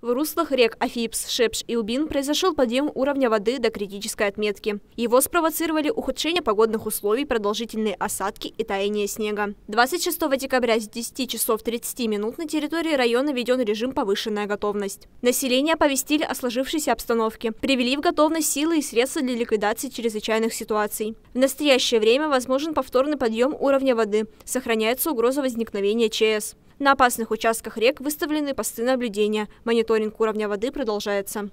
В руслах рек Афипс, Шепш и Убин произошел подъем уровня воды до критической отметки. Его спровоцировали ухудшение погодных условий, продолжительные осадки и таяние снега. 26 декабря с 10 часов 30 минут на территории района введен режим повышенная готовность. Население оповестили о сложившейся обстановке, привели в готовность силы и средства для ликвидации чрезвычайных ситуаций. В настоящее время возможен повторный подъем уровня воды, сохраняется угроза возникновения ЧС. На опасных участках рек выставлены посты наблюдения. Мониторинг уровня воды продолжается.